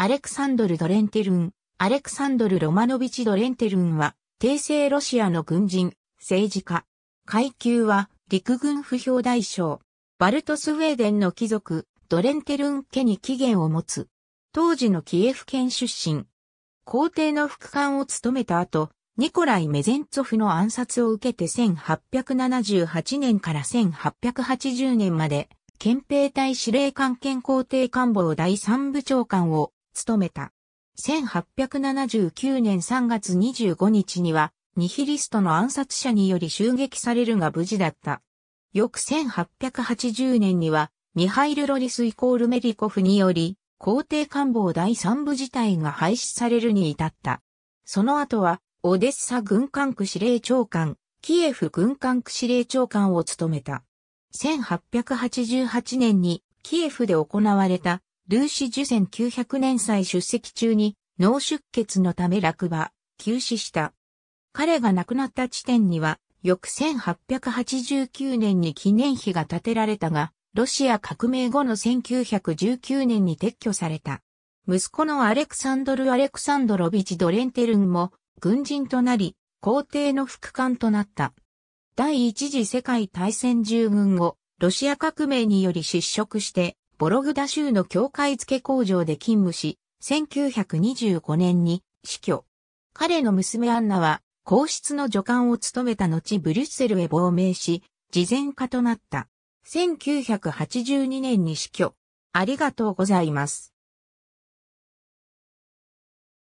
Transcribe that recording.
アレクサンドル・ドレンテルン、アレクサンドル・ロマノビチ・ドレンテルンは、帝政ロシアの軍人、政治家。階級は、陸軍不評大将。バルトスウェーデンの貴族、ドレンテルン家に起源を持つ。当時のキエフ県出身。皇帝の副官を務めた後、ニコライ・メゼンツォフの暗殺を受けて1878年から1880年まで、憲兵隊司令官兼皇帝官房第三部長官を務めた。1879年3月25日には、ニヒリストの暗殺者により襲撃されるが無事だった。翌1880年には、ミハイル・ロリスイコールメリコフにより、皇帝官房第三部自体が廃止されるに至った。その後は、オデッサ軍管区司令長官、キエフ軍管区司令長官を務めた。1888年にキエフで行われたルーシ・ジュセン900年祭出席中に脳出血のため落馬、急死した。彼が亡くなった地点には、翌1889年に記念碑が建てられたが、ロシア革命後の1919年に撤去された。息子のアレクサンドル・アレクサンドロビチ・ドレンテルンも軍人となり、皇帝の副官となった。第一次世界大戦従軍後、ロシア革命により失職して、ボログダ州の境界付工場で勤務し、1925年に死去。彼の娘アンナは、皇室の助官を務めた後ブリュッセルへ亡命し、事前家となった。1982年に死去。ありがとうございます。